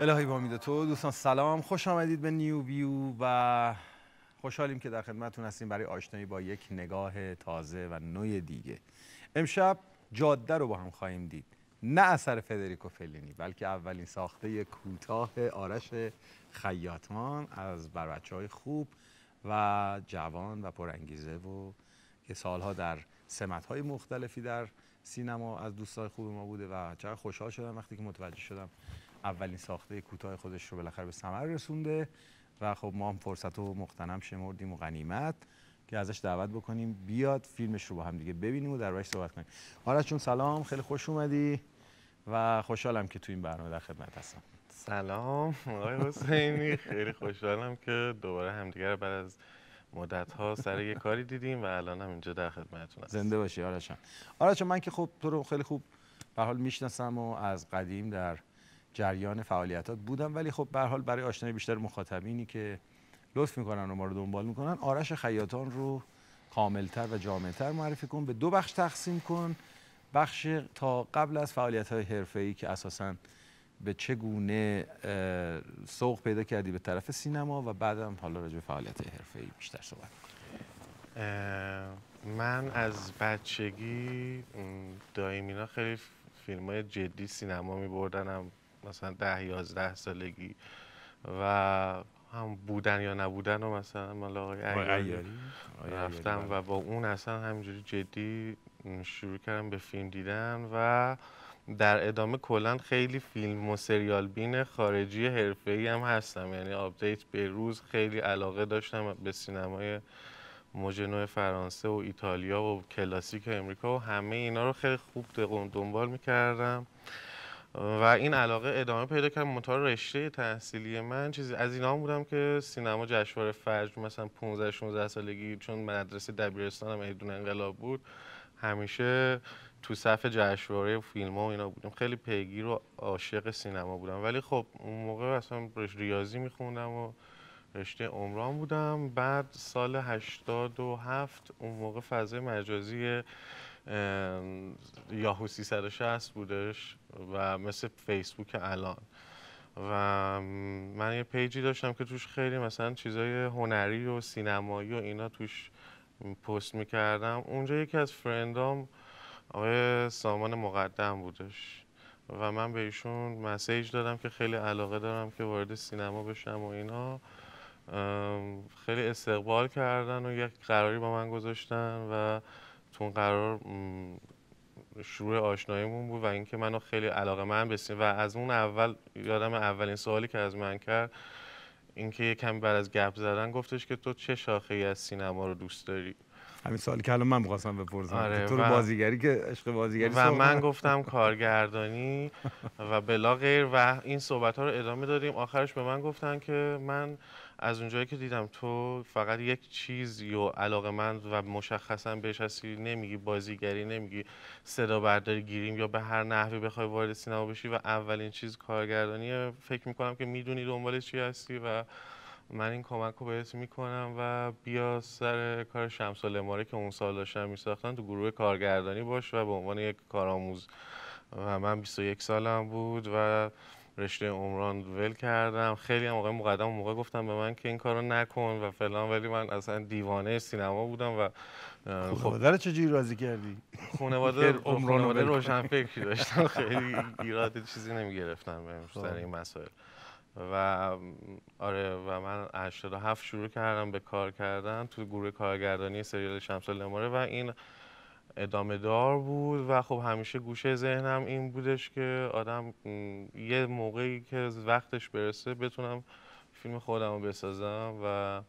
الهی با امید تو دوستان سلام خوش آمدید به نیو ویو و خوشحالیم که در خدمتتون هستیم برای آشنایی با یک نگاه تازه و نوع دیگه امشب جاده رو با هم خواهیم دید نه اثر فدریکو فلینی بلکه اولین ساخته کوتاه آرش خیاطمان از بر های خوب و جوان و پرانگیزه و که سالها در سمت های مختلفی در سینما از دوستای خوب ما بوده و چقدر خوشحال شدم وقتی که متوجه شدم اولین ساخته کوتاه خودش رو بالاخره به ثمر رسونده و خب ما هم فرصت و مختنم شمردیم و غنیمت که ازش دعوت بکنیم بیاد فیلمش رو با هم دیگه ببینیم و در دربارش صحبت کنیم حالا چون سلام خیلی خوش اومدی و خوشحالم که تو این برنامه در خدمت هستم سلام آقای حسینی خیلی خوشحالم که دوباره همدیگر بعد از مدت ها سر یه کاری دیدیم و الان هم اینجا در خدمتتون هستم زنده باشی آرشان آرشان من که خب تو رو خیلی خوب به حال میشناسم و از قدیم در جریان فعالیتات بودم ولی خب به حال برای آشنایی بیشتر مخاطبینی که لطف میکنن و ما رو دنبال میکنن آرش خیاطان رو کاملتر و جامعتر معرفی کن به دو بخش تقسیم کن بخش تا قبل از فعالیت های حرفه ای که اساسا به گونه سوق پیدا کردی به طرف سینما و بعدم حالا راجع به فعالیت حرفه ای بیشتر صحبت من از بچگی دایمینا خیلی فیلم های جدی سینما می بردنم مثلا ده یازده سالگی و هم بودن یا نبودن و مثلا مال آقای ایاری رفتم بله. و با اون اصلا همینجوری جدی شروع کردم به فیلم دیدن و در ادامه کلا خیلی فیلم و سریال بین خارجی حرفه ای هم هستم یعنی آپدیت به روز خیلی علاقه داشتم به سینمای موج فرانسه و ایتالیا و کلاسیک امریکا و همه اینا رو خیلی خوب دنبال میکردم و این علاقه ادامه پیدا کرد منتها رشته تحصیلی من چیزی از اینا هم بودم که سینما جشنواره فرج مثلا 15 16 سالگی چون مدرسه دبیرستانم ایدون انقلاب بود همیشه تو صف جشنواره فیلم ها و اینا بودیم خیلی پیگیر و عاشق سینما بودم ولی خب اون موقع اصلا ریاضی میخوندم و رشته عمران بودم بعد سال 87 اون موقع فضای مجازی یاهو 360 بودش و مثل فیسبوک الان و من یه پیجی داشتم که توش خیلی مثلا چیزای هنری و سینمایی و اینا توش پست میکردم اونجا یکی از فرندام آقای سامان مقدم بودش و من به ایشون مسیج دادم که خیلی علاقه دارم که وارد سینما بشم و اینا خیلی استقبال کردن و یک قراری با من گذاشتن و تون قرار شروع آشناییمون بود و اینکه منو خیلی علاقه من بسیم و از اون اول یادم اولین سوالی که از من کرد اینکه یه کمی بعد از گپ زدن گفتش که تو چه شاخه ای از سینما رو دوست داری همین سوالی که الان من می‌خواستم بپرسم آره، تو بازیگری که عشق بازیگری و من گفتم کارگردانی و بلا غیر و این صحبت ها رو ادامه دادیم آخرش به من گفتن که من از اونجایی که دیدم تو فقط یک چیزی و علاقه من و مشخصا بهش هستی نمیگی بازیگری نمیگی صدا برداری گیریم یا به هر نحوی بخوای وارد سینما بشی و اولین چیز کارگردانیه فکر میکنم که میدونی دنبال چی هستی و من این کمک رو بهت میکنم و بیا سر کار شمس و که اون سال داشتن میساختن تو گروه کارگردانی باش و به عنوان یک کارآموز و من 21 سالم بود و رشته عمران ول کردم خیلی هم آقای مقدم موقع گفتم به من که این کارو نکن و فلان ولی من اصلا دیوانه سینما بودم و خب جوری راضی کردی خانواده خب خانواده روشن فکری داشتم خیلی ایراد چیزی نمی گرفتم خب. سر این مسائل و آره و من 87 شروع کردم به کار کردن تو گروه کارگردانی سریال شمس و این ادامه دار بود و خب همیشه گوشه ذهنم این بودش که آدم یه موقعی که وقتش برسه بتونم فیلم خودم رو بسازم و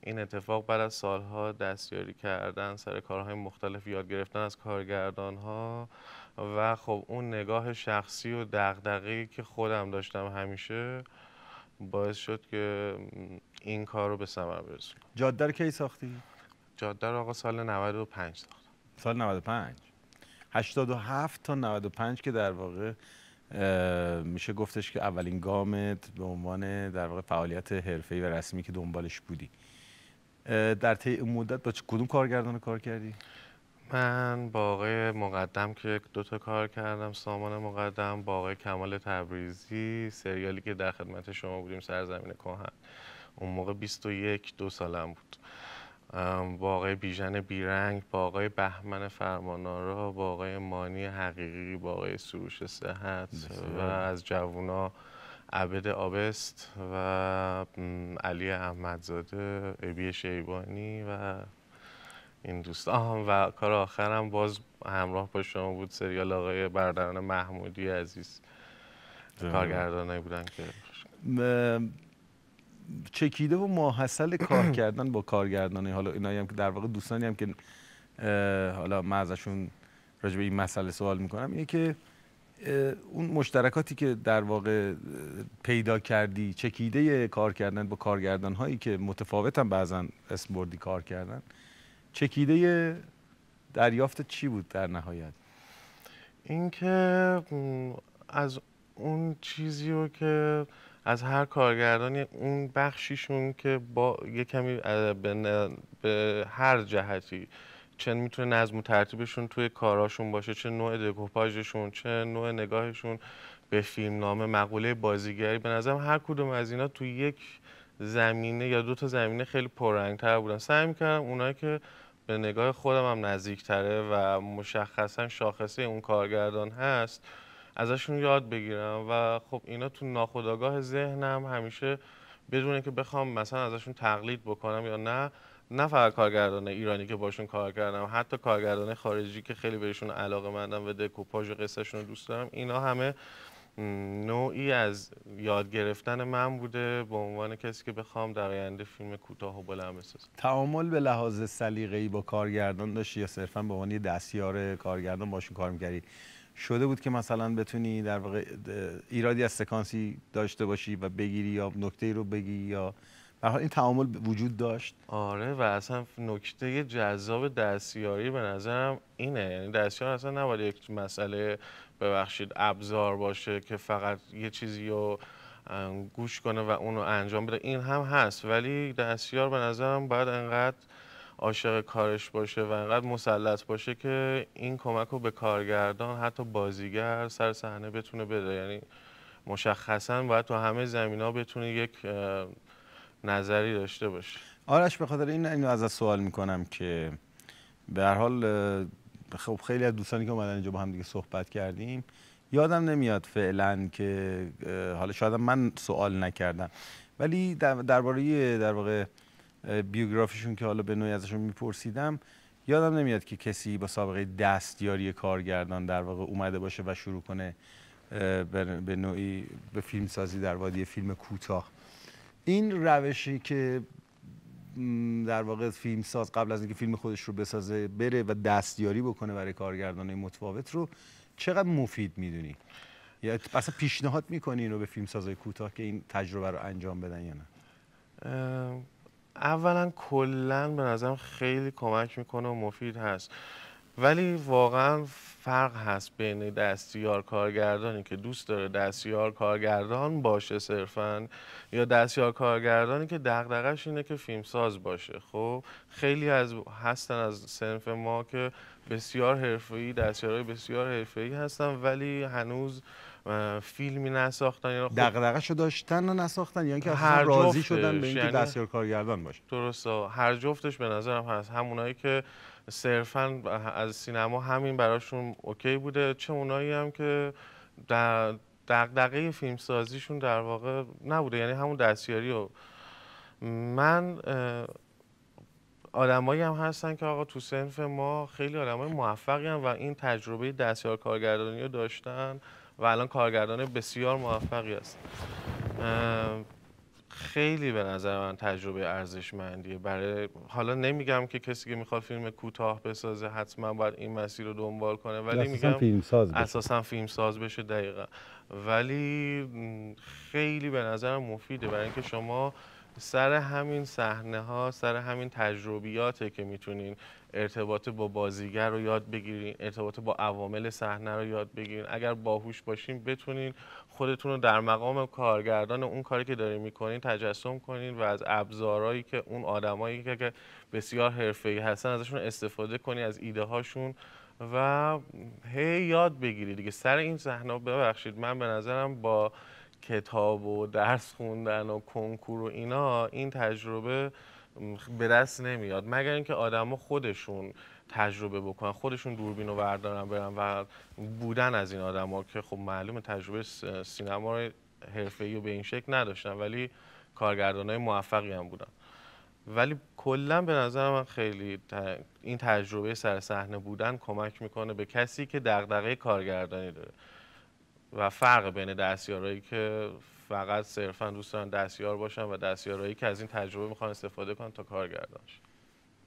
این اتفاق بعد از سالها دستیاری کردن سر کارهای مختلف یاد گرفتن از کارگردانها و خب اون نگاه شخصی و دقدقی که خودم داشتم همیشه باعث شد که این کار رو به ثمر برسونم جاددر رو کی ساختی؟ جاددر آقا سال 95 ساخت سال 95 87 تا 95 که در واقع میشه گفتش که اولین گامت به عنوان در واقع فعالیت حرفه‌ای و رسمی که دنبالش بودی در طی این مدت با کدوم کارگردان کار کردی من با آقای مقدم که دو تا کار کردم سامان مقدم با آقای کمال تبریزی سریالی که در خدمت شما بودیم سرزمین کهن اون موقع 21 دو سالم بود با آقای بیژن بیرنگ با آقای بهمن فرمانارا با آقای مانی حقیقی با آقای سروش صحت و از جوونا عبد آبست و علی احمدزاده ابی شیبانی و این دوستان و کار هم باز همراه با شما بود سریال آقای برادران محمودی عزیز کارگردانایی بودن که چکیده و ماحصل کار کردن با کارگردانی حالا اینایی هم که در واقع دوستانی هم که حالا من ازشون راجع به این مسئله سوال میکنم اینه که اون مشترکاتی که در واقع پیدا کردی چکیده کار کردن با کارگردان هایی که هم بعضا اسم بردی کار کردن چکیده دریافت چی بود در نهایت اینکه از اون چیزی رو که از هر کارگردانی اون بخشیشون که با یه کمی به هر جهتی چه میتونه نظم و ترتیبشون توی کاراشون باشه چه نوع دکوپاژشون چه نوع نگاهشون به فیلمنامه مقوله بازیگری به نظرم هر کدوم از اینا توی یک زمینه یا دو تا زمینه خیلی پررنگتر بودن سعی میکردم اونایی که به نگاه خودم هم نزدیکتره و مشخصا شاخصه اون کارگردان هست ازشون یاد بگیرم و خب اینا تو ناخودآگاه ذهنم همیشه بدونه که بخوام مثلا ازشون تقلید بکنم یا نه نه فقط کارگردان ایرانی که باشون کار کردم حتی کارگردان خارجی که خیلی بهشون علاقه مندم و دکوپاژ و قصهشون رو دوست دارم اینا همه نوعی از یاد گرفتن من بوده به عنوان کسی که بخوام در آینده فیلم کوتاه و بلند بسازم تعامل به لحاظ سلیقه‌ای با کارگردان داشتی یا صرفا به عنوان دستیار کارگردان باشون کار می‌کردی شده بود که مثلا بتونی در واقع ایرادی از سکانسی داشته باشی و بگیری یا نکته رو بگی یا به این تعامل وجود داشت آره و اصلا نکته جذاب دستیاری به نظرم اینه یعنی دستیار اصلا نباید یک مسئله ببخشید ابزار باشه که فقط یه چیزی رو گوش کنه و اونو انجام بده این هم هست ولی دستیار به نظرم باید انقدر عاشق کارش باشه و انقدر مسلط باشه که این کمک رو به کارگردان حتی بازیگر سر صحنه بتونه بده یعنی مشخصا باید تو همه زمین ها بتونه یک نظری داشته باشه آرش به خاطر این اینو از سوال میکنم که به هر حال خب خیلی از دوستانی که اومدن اینجا با هم دیگه صحبت کردیم یادم نمیاد فعلا که حالا شاید من سوال نکردم ولی درباره در واقع در بیوگرافیشون که حالا به نوعی ازشون میپرسیدم یادم نمیاد که کسی با سابقه دستیاری کارگردان در واقع اومده باشه و شروع کنه به نوعی به فیلم سازی در وادی فیلم کوتاه این روشی که در واقع فیلم ساز قبل از اینکه فیلم خودش رو بسازه بره و دستیاری بکنه برای کارگردان متفاوت رو چقدر مفید میدونی یا اصلا پیشنهاد میکنی رو به فیلم سازای کوتاه که این تجربه رو انجام بدن یا نه اولا کلا به نظرم خیلی کمک میکنه و مفید هست ولی واقعا فرق هست بین دستیار کارگردانی که دوست داره دستیار کارگردان باشه صرفا یا دستیار کارگردانی که دغدغش اینه که ساز باشه خب خیلی از هستن از صنف ما که بسیار حرفه‌ای دستیارهای بسیار حرفه‌ای هستن ولی هنوز فیلمی نساختن یا خب شو داشتن و نساختن یا یعنی اینکه هر راضی شدن به اینکه یعنی دستیار کارگردان باشه درسته هر جفتش به نظرم هست همونایی که صرفا از سینما همین براشون اوکی بوده چه اونایی هم که در دغدغه فیلم سازیشون در واقع نبوده یعنی همون دستیاری و من آدمایی هم هستن که آقا تو سنف ما خیلی آدمای موفقی هم و این تجربه دستیار کارگردانی رو داشتن و الان کارگردان بسیار موفقی است خیلی به نظر من تجربه ارزشمندیه برای حالا نمیگم که کسی که میخواد فیلم کوتاه بسازه حتما باید این مسیر رو دنبال کنه ولی میگم فیلم ساز بشه. اساسا فیلم ساز بشه دقیقا ولی خیلی به نظرم مفیده برای اینکه شما سر همین صحنه ها سر همین تجربیاته که میتونین ارتباط با بازیگر رو یاد بگیرین ارتباط با عوامل صحنه رو یاد بگیرین اگر باهوش باشین بتونین خودتون رو در مقام کارگردان اون کاری که دارین میکنین تجسم کنین و از ابزارهایی که اون آدمایی که بسیار حرفه‌ای هستن ازشون استفاده کنی از ایده هاشون و هی یاد بگیری دیگه سر این صحنه ببخشید من به نظرم با کتاب و درس خوندن و کنکور و اینا این تجربه به دست نمیاد مگر اینکه آدما خودشون تجربه بکنن خودشون دوربین رو بردارن برن و بودن از این آدما که خب معلومه تجربه سینما رو حرفه‌ای و به این شکل نداشتن ولی های موفقی هم بودن ولی کلا به نظر من خیلی این تجربه سر صحنه بودن کمک میکنه به کسی که دغدغه کارگردانی داره و فرق بین دستیارایی که فقط صرفا دوستان دستیار باشن و دستیارایی که از این تجربه میخوان استفاده کنن تا کارگردان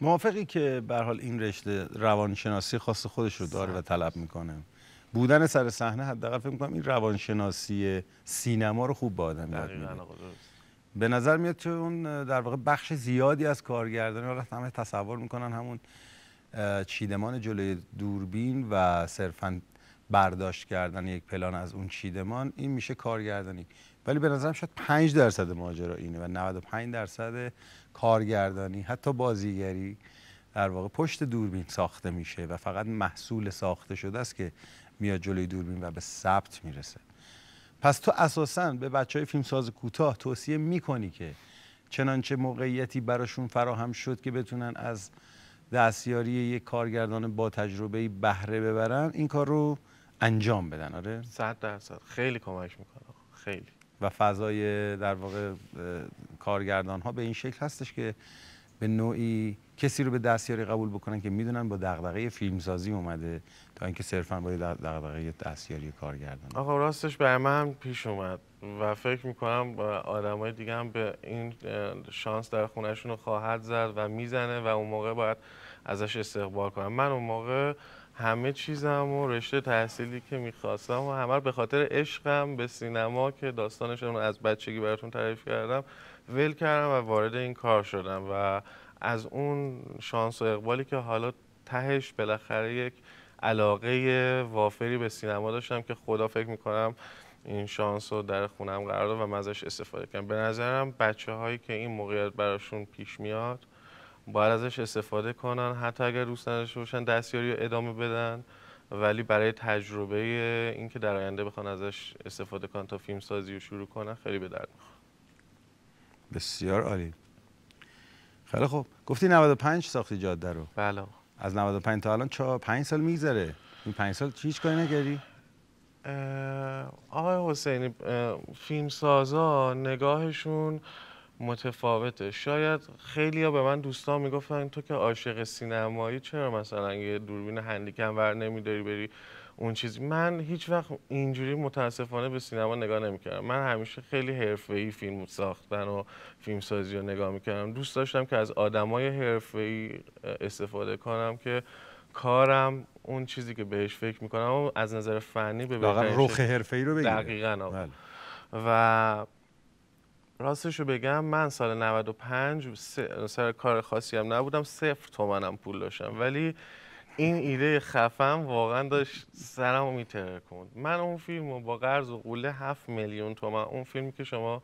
موافقی که به حال این رشته روانشناسی خاص خودش رو داره و طلب میکنه بودن سر صحنه حداقل فکر میکنم این روانشناسی سینما رو خوب با آدم یاد میده به نظر میاد که اون در واقع بخش زیادی از کارگردانی رو همه تصور میکنن همون چیدمان جلوی دوربین و صرفا برداشت کردن یک پلان از اون چیدمان این میشه کارگردانی ولی به نظرم شاید 5 درصد ماجرا اینه و 95 درصد کارگردانی حتی بازیگری در واقع پشت دوربین ساخته میشه و فقط محصول ساخته شده است که میاد جلوی دوربین و به ثبت میرسه پس تو اساسا به بچه های فیلمساز کوتاه توصیه میکنی که چنانچه موقعیتی براشون فراهم شد که بتونن از دستیاری یک کارگردان با تجربه بهره ببرن این کار رو انجام بدن آره؟ صد درصد خیلی کمک میکنه خیلی و فضای در واقع کارگردان ها به این شکل هستش که به نوعی کسی رو به دستیاری قبول بکنن که میدونن با دغدغه فیلمسازی اومده تا اینکه صرفا با دغدغه دستیاری کارگردان آقا راستش به من پیش اومد و فکر میکنم آدمای دیگه هم به این شانس در خونشون خواهد زد و میزنه و اون موقع باید ازش استقبال کنم من اون موقع همه چیزم و رشته تحصیلی که میخواستم و همه به خاطر عشقم به سینما که داستانش رو از بچگی براتون تعریف کردم ول کردم و وارد این کار شدم و از اون شانس و اقبالی که حالا تهش بالاخره یک علاقه وافری به سینما داشتم که خدا فکر میکنم این شانس رو در خونم قرار داد و من ازش استفاده کردم به نظرم بچه هایی که این موقعیت براشون پیش میاد باید ازش استفاده کنن حتی اگر دوست نداشته باشن دستیاری رو ادامه بدن ولی برای تجربه اینکه در آینده بخوان ازش استفاده کنن تا فیلم سازی رو شروع کنن خیلی به درد میخوره بسیار عالی خیلی خوب گفتی 95 ساختی جاده رو بله از 95 تا الان 5 سال میگذره این 5 سال هیچ کاری نگری؟ آقای حسینی فیلم سازا نگاهشون متفاوته شاید خیلی به من دوستان میگفتن تو که عاشق سینمایی چرا مثلا یه دوربین هندیکم ور نمیداری بری اون چیزی من هیچ وقت اینجوری متاسفانه به سینما نگاه نمیکردم من همیشه خیلی ای فیلم ساختن و فیلم سازی رو نگاه میکردم دوست داشتم که از آدمای ای استفاده کنم که کارم اون چیزی که بهش فکر میکنم و از نظر فنی به روخ رخ ای رو بگیره دقیقاً بله. و راستشو بگم من سال 95 سر کار خاصی هم نبودم صفر تومنم پول داشتم ولی این ایده خفم واقعا داشت سرم رو میترکوند من اون فیلم رو با قرض و قوله 7 میلیون تومن اون فیلمی که شما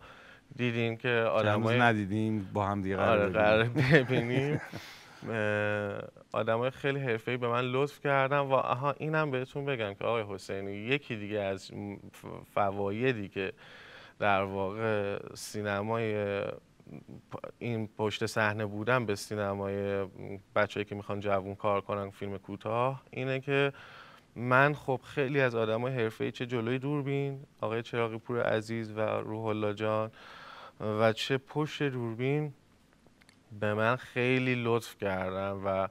دیدیم که آدمای ندیدیم با هم دیگه آره قرار ببینیم آدمای خیلی حرفه‌ای به من لطف کردم و آها اینم بهتون بگم که آقای حسینی یکی دیگه از فوایدی که در واقع سینمای این پشت صحنه بودن به سینمای بچه‌ای که میخوان جوون کار کنن فیلم کوتاه اینه که من خب خیلی از آدمای ای چه جلوی دوربین آقای چراغی پور عزیز و روح الله جان و چه پشت دوربین به من خیلی لطف کردن و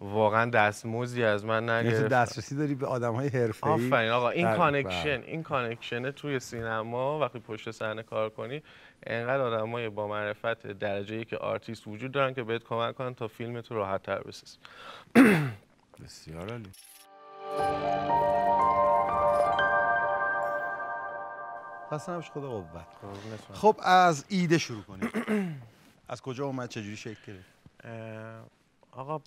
واقعا دستموزی از من نگرفت دسترسی داری به آدم های حرفه‌ای آفرین آقا این کانکشن بله. این کانکشنه توی سینما وقتی پشت صحنه کار کنی انقدر آدم های با معرفت درجه ای که آرتیست وجود دارن که بهت کمک کنن تا فیلم تو راحت تر بسازی بسیار عالی پس نباش خدا قوت خب از ایده شروع کنیم از کجا اومد چجوری شکل گرفت آقا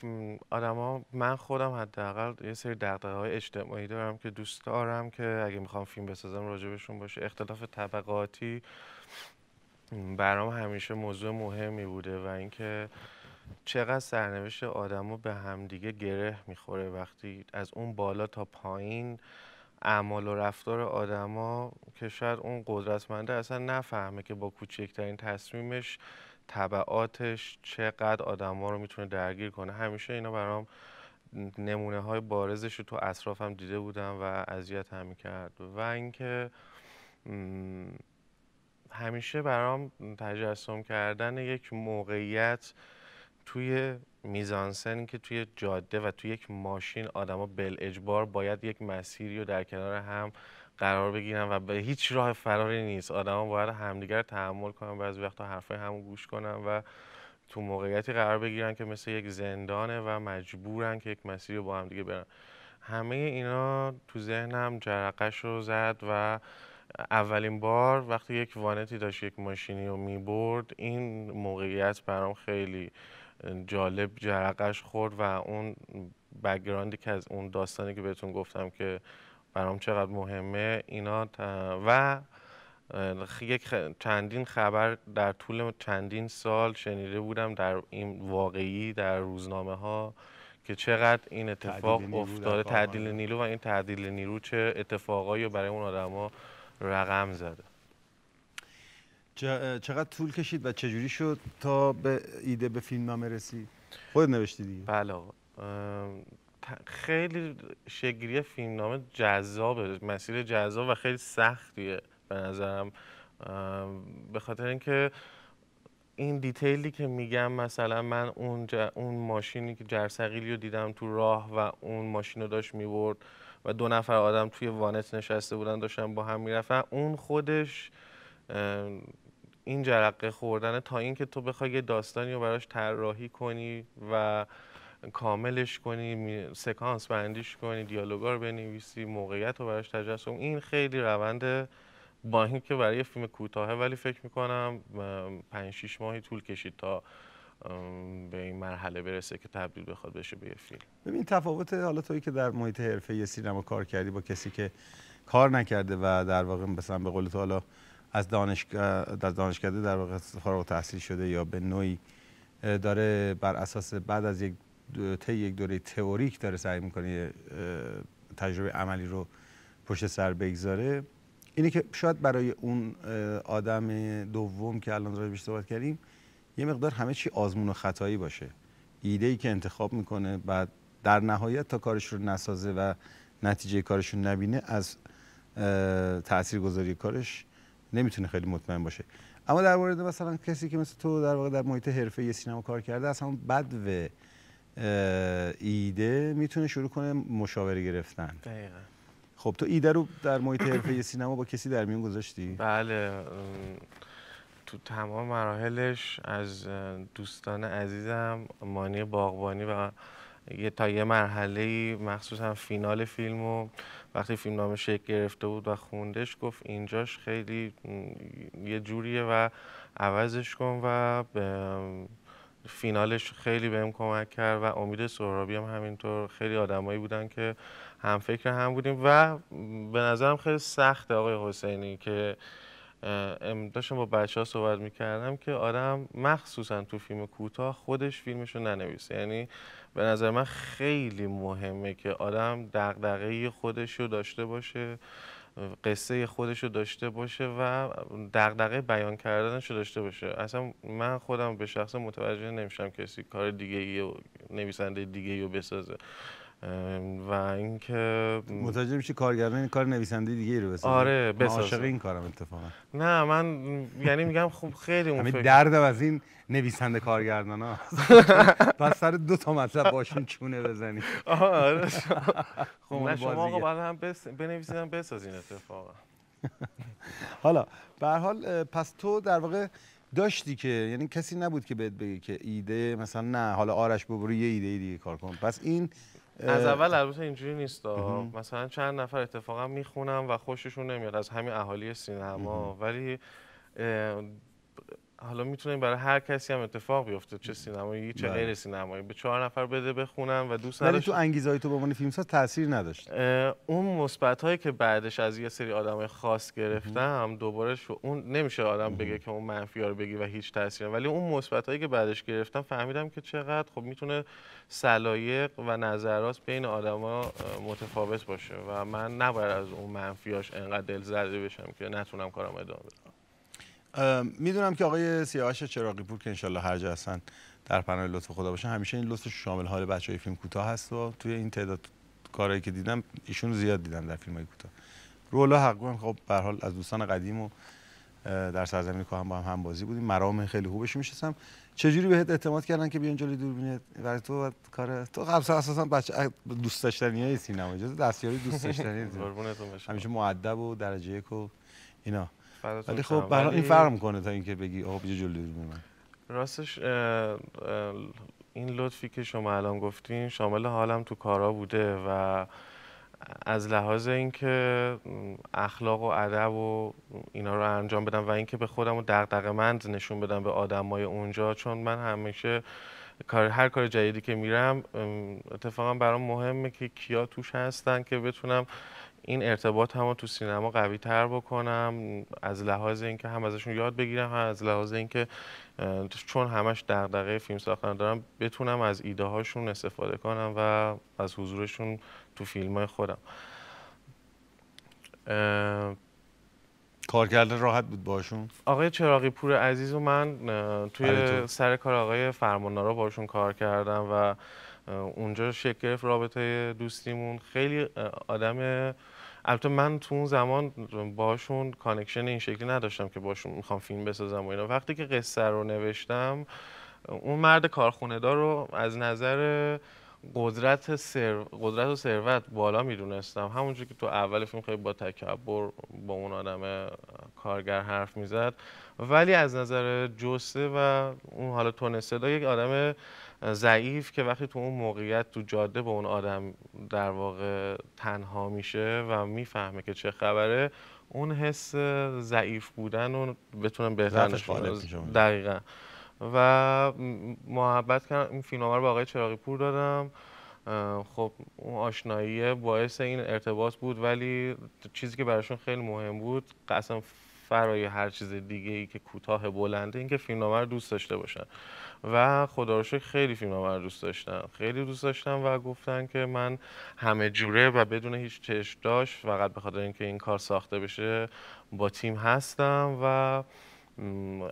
آدما من خودم حداقل یه سری دقدقه های اجتماعی دارم که دوست دارم که اگه میخوام فیلم بسازم راجبشون باشه اختلاف طبقاتی برام همیشه موضوع مهمی بوده و اینکه چقدر سرنوشت آدما به همدیگه گره میخوره وقتی از اون بالا تا پایین اعمال و رفتار آدما که شاید اون قدرتمنده اصلا نفهمه که با کوچکترین تصمیمش طبعاتش چقدر آدم ها رو میتونه درگیر کنه همیشه اینا برام نمونه های بارزش رو تو اطرافم دیده بودم و اذیت هم میکرد و اینکه همیشه برام تجسم کردن یک موقعیت توی میزانسن که توی جاده و توی یک ماشین آدما بل اجبار باید یک مسیری رو در کنار هم قرار بگیرن و به هیچ راه فراری نیست ها باید همدیگر تحمل کنن و وقت وقتا حرفای همو گوش کنن و تو موقعیتی قرار بگیرن که مثل یک زندانه و مجبورن که یک مسیر رو با هم دیگه برن همه اینا تو ذهنم جرقش رو زد و اولین بار وقتی یک وانتی داشت یک ماشینی رو میبرد این موقعیت برام خیلی جالب جرقش خورد و اون بگراندی که از اون داستانی که بهتون گفتم که برام چقدر مهمه اینا و یک چندین خبر در طول چندین سال شنیده بودم در این واقعی در روزنامه ها که چقدر این اتفاق افتاده تعدیل نیرو و این تعدیل نیرو چه اتفاقایی برای اون آدما رقم زده چقدر طول کشید و چجوری شد تا به ایده به فیلم نامه رسید خود نوشتی بله خیلی شگری فیلمنامه جذابه مسیر جذاب و خیلی سختیه به نظرم به خاطر اینکه این دیتیلی که میگم مثلا من اون, اون ماشینی که جرسقیلی رو دیدم تو راه و اون ماشین رو داشت میبرد و دو نفر آدم توی وانت نشسته بودن داشتن با هم میرفتن اون خودش این جرقه خوردنه تا اینکه تو بخوای یه داستانی رو براش طراحی کنی و کاملش کنی سکانس بندیش کنی دیالوگا رو بنویسی موقعیت رو براش تجسم این خیلی روند با اینکه برای فیلم کوتاهه ولی فکر میکنم پنج شیش ماهی طول کشید تا به این مرحله برسه که تبدیل بخواد بشه به یه فیلم ببین تفاوت حالا توی که در محیط حرفه سینما کار کردی با کسی که کار نکرده و در واقع مثلا به قول تو حالا از دانش در دانشکده در واقع فارغ تحصیل شده یا به نوعی داره بر اساس بعد از یک طی یک دوره تئوریک داره سعی میکنه تجربه عملی رو پشت سر بگذاره اینه که شاید برای اون آدم دوم که الان بیشتر صحبت کردیم یه مقدار همه چی آزمون و خطایی باشه ایده ای که انتخاب میکنه بعد در نهایت تا کارش رو نسازه و نتیجه کارش رو نبینه از تاثیرگذاری کارش نمیتونه خیلی مطمئن باشه اما در مورد مثلا کسی که مثل تو در واقع در محیط حرفه سینما کار کرده اصلا بد و ایده میتونه شروع کنه مشاوره گرفتن دقیقا. خب تو ایده رو در محیط حرفه سینما با کسی در میون گذاشتی بله تو تمام مراحلش از دوستان عزیزم مانی باغبانی و یه تا یه مرحله مخصوصا فینال فیلم و وقتی فیلم نامه شکل گرفته بود و خوندش گفت اینجاش خیلی یه جوریه و عوضش کن و فینالش خیلی بهم کمک کرد و امید سهرابی هم همینطور خیلی آدمایی بودن که هم فکر هم بودیم و به نظرم خیلی سخته آقای حسینی که داشتم با بچه ها صحبت میکردم که آدم مخصوصا تو فیلم کوتاه خودش فیلمش رو ننویسه یعنی به نظر من خیلی مهمه که آدم دقدقه خودش رو داشته باشه قصه خودش رو داشته باشه و دغدغه بیان کردنش رو داشته باشه اصلا من خودم به شخص متوجه نمیشم کسی کار دیگه ای نویسنده دیگه رو بسازه و اینکه متوجه میشی کارگردان کار نویسنده دیگه رو بسازه آره بسازه این کارم اتفاقا نه من یعنی میگم خب خیلی اون درد از این نویسنده کارگردان ها سر دو تا مطلب باشون چونه بزنی آره خب شما آقا بعد هم بنویسیدم بسازین اتفاقا حالا به حال پس تو در واقع داشتی که یعنی کسی نبود که بهت بگه که ایده مثلا نه حالا آرش ببرو یه ایده دیگه کار کن پس این از اول البته اینجوری نیست مثلا چند نفر اتفاقا میخونم و خوششون نمیاد از همین اهالی سینما ولی حالا میتونه برای هر کسی هم اتفاق بیفته چه سینمایی چه بله. غیر سینمایی به چهار نفر بده بخونم و دوست نداشت تو انگیزه تو به عنوان ساز تاثیر نداشت اون مثبت هایی که بعدش از یه سری آدمای خاص گرفتم دوباره شو اون نمیشه آدم بگه که اون منفی رو بگی و هیچ تاثیر ولی اون مثبت هایی که بعدش گرفتم فهمیدم که چقدر خب میتونه سلایق و نظرات بین آدما متفاوت باشه و من نباید از اون منفیاش انقدر دل زده بشم که نتونم کارم ادامه بدم میدونم که آقای سیاوش چراقی پور که انشالله هر جا هستن در پناه لطف خدا باشن همیشه این لطفش شامل حال بچه های فیلم کوتاه هست و توی این تعداد کارهایی که دیدم ایشون زیاد دیدم در فیلم های کوتاه رولا حقو هم خب به حال از دوستان قدیم و در سرزمین که هم با هم, هم بازی بودیم مرام خیلی خوبش میشستم چجوری بهت اعتماد کردن که بیان جلوی دوربین برای تو کار تو قبلا خب اساسا بچه دوست داشتنی سینما جز دستیاری دوست داشتنی همیشه مؤدب و درجه یک و اینا ولی خب برای این فرق کنه تا اینکه بگی آب یه جلوی رو من راستش این لطفی که شما الان گفتین شامل حالم تو کارا بوده و از لحاظ اینکه اخلاق و ادب و اینا رو انجام بدم و اینکه به خودم و دغدغه مند نشون بدم به آدمای اونجا چون من همیشه کار هر کار جدیدی که میرم اتفاقا برام مهمه که کیا توش هستن که بتونم این ارتباط هم تو سینما قوی تر بکنم از لحاظ اینکه هم ازشون یاد بگیرم هم از لحاظ اینکه چون همش دغدغه فیلم ساختن دارم بتونم از ایده هاشون استفاده کنم و از حضورشون تو فیلم های خودم کار راحت بود باشون آقای چراغی پور عزیز و من توی سر کار آقای فرمانارا باشون کار کردم و اونجا شکل گرفت رابطه دوستیمون خیلی آدم البته من تو اون زمان باشون کانکشن این شکلی نداشتم که باشون میخوام فیلم بسازم و اینا وقتی که قصه رو نوشتم اون مرد کارخونه دار رو از نظر قدرت سر... قدرت و ثروت بالا میدونستم همونجور که تو اول فیلم خیلی با تکبر با اون آدم کارگر حرف میزد ولی از نظر جسته و اون حالا تون صدا یک آدم ضعیف که وقتی تو اون موقعیت تو جاده به اون آدم در واقع تنها میشه و میفهمه که چه خبره اون حس ضعیف بودن رو بتونم بهتر دقیقا و محبت کردم این فیلمنامه رو به آقای چراغی پور دادم خب اون آشنایی باعث این ارتباط بود ولی چیزی که براشون خیلی مهم بود قسم فرای هر چیز دیگه ای که کوتاه بلنده اینکه فیلمنامه رو دوست داشته باشن و خدا خیلی فیلمنامه رو دوست داشتن خیلی دوست داشتم و گفتن که من همه جوره و بدون هیچ چش داشت فقط به خاطر اینکه این کار ساخته بشه با تیم هستم و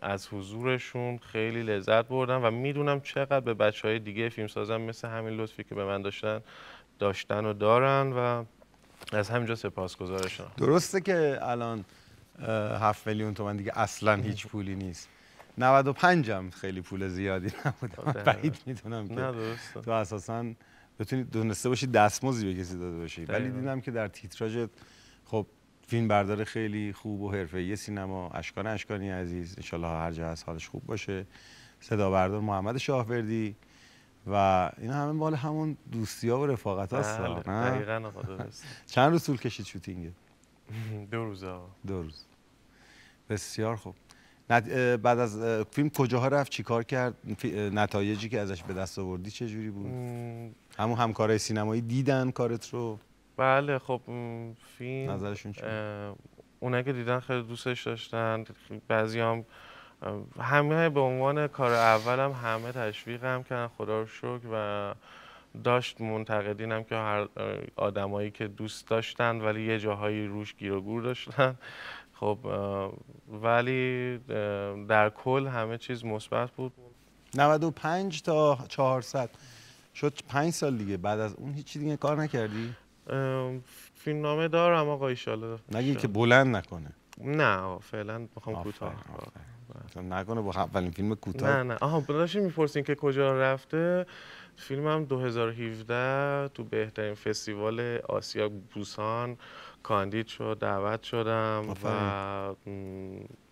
از حضورشون خیلی لذت بردم و میدونم چقدر به بچه های دیگه فیلم سازم مثل همین لطفی که به من داشتن داشتن و دارن و از همینجا سپاسگزارشم درسته که الان هفت میلیون تومن دیگه اصلا هیچ پولی نیست 95 هم خیلی پول زیادی نبود خب، بعید میدونم که تو اساسا بتونی دونسته باشی دستموزی به کسی داده باشی ولی دیدم که در تیتراجت خب فیلم بردار خیلی خوب و یه سینما اشکان اشکانی عزیز انشالله هر جا هست حالش خوب باشه صدا بردار محمد شاهوردی و این همه مال همون دوستی ها و رفاقت هست بله، چند روز طول کشید شوتینگت دو روز دو روز بسیار خوب بعد از فیلم کجاها رفت چیکار کرد نتایجی که ازش به دست آوردی چه جوری بود همون همکارای سینمایی دیدن کارت رو بله خب فیلم نظرشون چی اونایی که دیدن خیلی دوستش داشتن بعضی هم همه به عنوان کار اولم همه تشویقم هم کردن خدا رو شکر و داشت منتقدینم که هر آدمایی که دوست داشتن ولی یه جاهایی روش گیر و گور داشتن خب ولی در کل همه چیز مثبت بود 95 تا 400 شد 5 سال دیگه بعد از اون هیچی دیگه کار نکردی؟ فیلم نامه دارم آقا ایشالا نگی که بلند نکنه نه فعلا میخوام کوتاه نکنه با اولین فیلم کوتاه نه نه آها بله، میپرسین که کجا رفته فیلمم 2017 تو بهترین فستیوال آسیا بوسان کاندید شد دعوت شدم و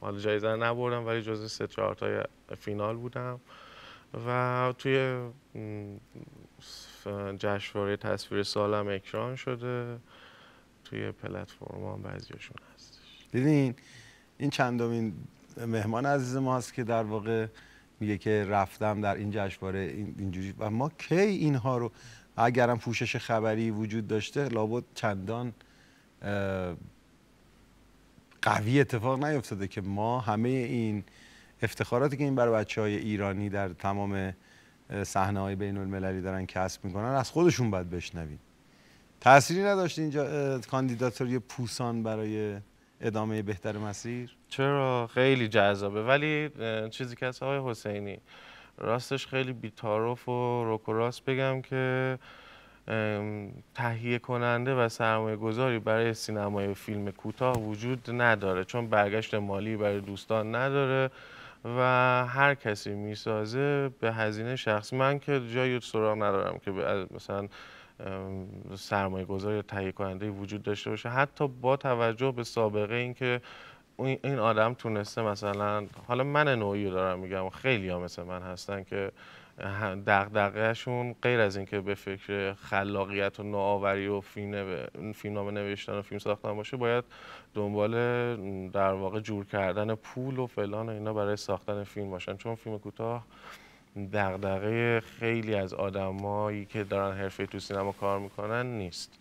حالا جایزه نبردم ولی جز سه چهار تای فینال بودم و توی جشنواره تصویر سالم اکران شده توی پلتفرم هم بعضیشون هست دیدین این چندمین مهمان عزیز ما هست که در واقع میگه که رفتم در این جشنواره اینجوری و ما کی اینها رو اگرم پوشش خبری وجود داشته لابد چندان قوی اتفاق نیفتاده که ما همه این افتخاراتی که این بر بچه های ایرانی در تمام صحنه های بین المللی دارن کسب میکنن از خودشون باید بشنویم تأثیری نداشت اینجا کاندیداتوری پوسان برای ادامه بهتر مسیر چرا خیلی جذابه ولی چیزی که از آقای حسینی راستش خیلی بیتاروف و روک و راست بگم که تهیه کننده و سرمایه گذاری برای سینمای فیلم کوتاه وجود نداره چون برگشت مالی برای دوستان نداره و هر کسی میسازه به هزینه شخص من که جایی سراغ ندارم که مثلا سرمایه گذاری یا تهیه کننده وجود داشته باشه حتی با توجه به سابقه اینکه این آدم تونسته مثلا حالا من نوعی رو دارم میگم خیلی ها مثل من هستن که دقدقهشون غیر از اینکه به فکر خلاقیت و نوآوری و فیلم فیلمنامه نوشتن و فیلم ساختن باشه باید دنبال در واقع جور کردن پول و فلان و اینا برای ساختن فیلم باشن چون فیلم کوتاه دغدغه خیلی از آدمایی که دارن حرفه تو سینما کار میکنن نیست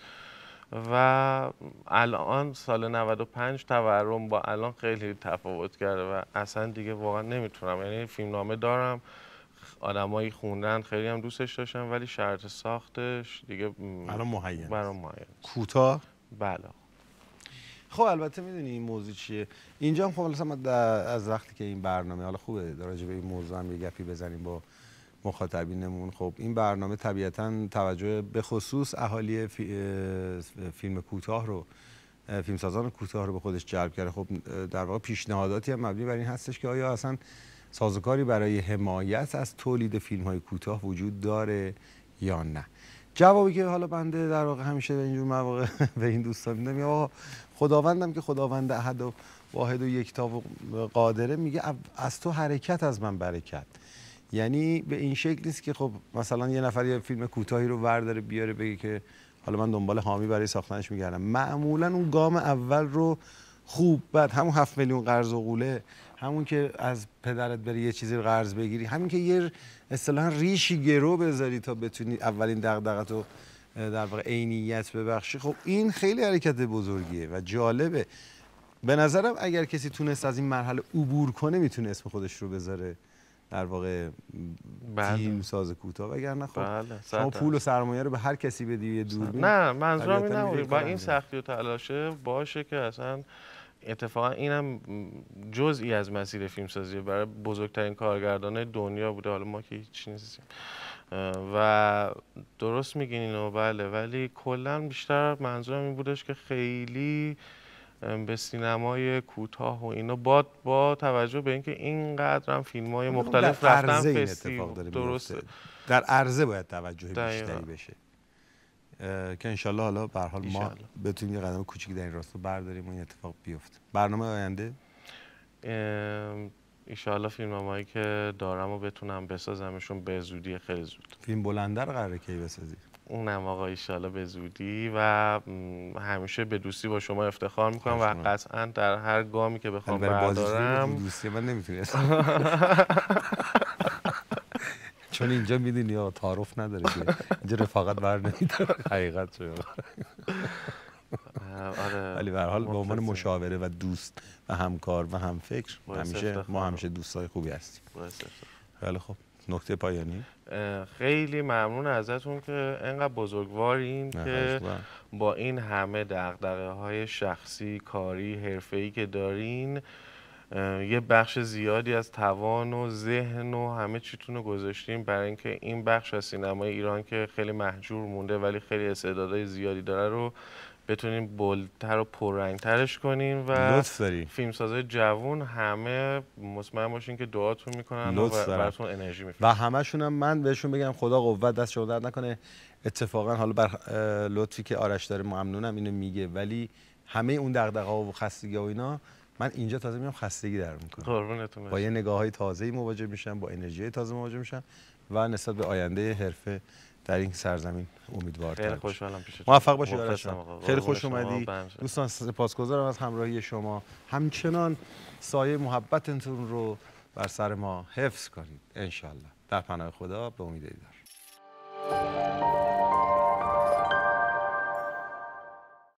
و الان سال 95 تورم با الان خیلی تفاوت کرده و اصلا دیگه واقعا نمیتونم یعنی فیلمنامه دارم آدمایی خوندن خیلی هم دوستش داشتم ولی شرط ساختش دیگه الان معین برام معین کوتاه بله خب البته میدونی این موضوع چیه اینجا هم خب از وقتی که این برنامه حالا خوبه در به این موضوع هم یه گپی بزنیم با مخاطبینمون خب این برنامه طبیعتا توجه به خصوص اهالی فیلم کوتاه رو فیلمسازان کوتاه رو به خودش جلب کرده خب در واقع پیشنهاداتی هم مبنی بر این هستش که آیا اصلا سازوکاری برای حمایت از تولید فیلم های کوتاه وجود داره یا نه جوابی که حالا بنده در واقع همیشه به اینجور مواقع به این دوستان میدم خداوندم که خداوند احد و واحد و یکتا و قادره میگه از تو حرکت از من برکت یعنی به این شکل نیست که خب مثلا یه نفر یه فیلم کوتاهی رو ورداره بیاره بگه که حالا من دنبال حامی برای ساختنش میگردم معمولا اون گام اول رو خوب بعد همون هفت میلیون قرض و قوله همون که از پدرت بری یه چیزی قرض بگیری همین که یه اصطلاحا ریشی گرو بذاری تا بتونی اولین دغدغت رو در واقع عینیت ببخشی خب این خیلی حرکت بزرگیه و جالبه به نظرم اگر کسی تونست از این مرحله عبور کنه میتونه اسم خودش رو بذاره در واقع بله. تیم ساز کوتاه وگرنه خب بله، شما پول و سرمایه رو به هر کسی بدی یه نه منظورم این با این سختی و تلاشه باشه که اصلا اتفاقا اینم جزئی از مسیر فیلمسازی برای بزرگترین کارگردان دنیا بوده حالا ما که هیچ نیستیم و درست میگین اینو بله ولی کلا بیشتر منظورم این بودش که خیلی به سینمای کوتاه و اینا با با توجه به اینکه اینقدر هم فیلم های خب، مختلف رفتن این اتفاق داره درسته در عرضه باید توجه بیشتری بشه که انشالله حالا به حال ما بتونیم یه قدم کوچیک در این راستا برداریم و این اتفاق بیفته برنامه آینده ایشالله فیلم هایی که دارم و بتونم بسازمشون به زودی خیلی زود فیلم بلندر قراره کی بسازی اونم آقا ایشالا به زودی و همیشه به دوستی با شما افتخار میکنم و قطعا در هر گامی که بخوام بردارم دوستی من نمیتونی چون اینجا میدونی یا تعارف نداره که اینجا رفاقت بر نمیداره حقیقت آره. ولی به حال به عنوان مشاوره و دوست و همکار و همفکر همیشه ما همیشه دوستای خوبی هستیم خیلی خوب نکته پایانی خیلی ممنون ازتون که انقدر بزرگوارین که با این همه دقدقه های شخصی کاری ای که دارین یه بخش زیادی از توان و ذهن و همه چیتون رو گذاشتیم برای اینکه این بخش از سینمای ایران که خیلی محجور مونده ولی خیلی استعدادهای زیادی داره رو بتونیم بلتر و پررنگترش کنیم و سازه جوون همه مطمئن باشین که دعاتون میکنن و براتون انرژی میفرستن و همشون هم من بهشون بگم خدا قوت دست شما درد نکنه اتفاقا حالا بر لطفی که آرش داره ممنونم اینو میگه ولی همه اون دغدغه و خستگی و اینا من اینجا تازه میام خستگی در میکنم با یه نگاه های تازه مواجه میشم با انرژی تازه مواجه میشم و نسبت به آینده حرفه در این سرزمین امیدوار خیلی خوشحالم موفق باشید خیلی خوش اومدی دوستان سپاسگزارم از همراهی شما همچنان سایه محبتتون رو بر سر ما حفظ کنید انشالله در پناه خدا به امید دیدار